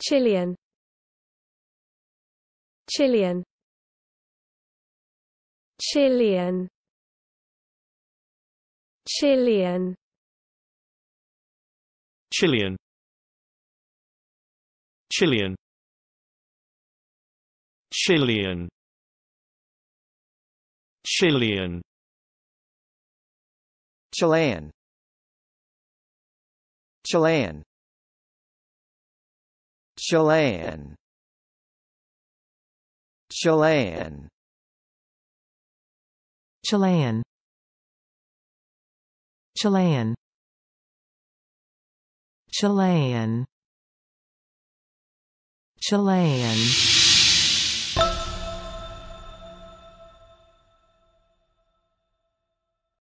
Chilean Chilean Chilean Chilean Chilean Chilean Chilean Chilean Chilean Chilean Chilean Chilean Chilean Chilean Chilean Chilean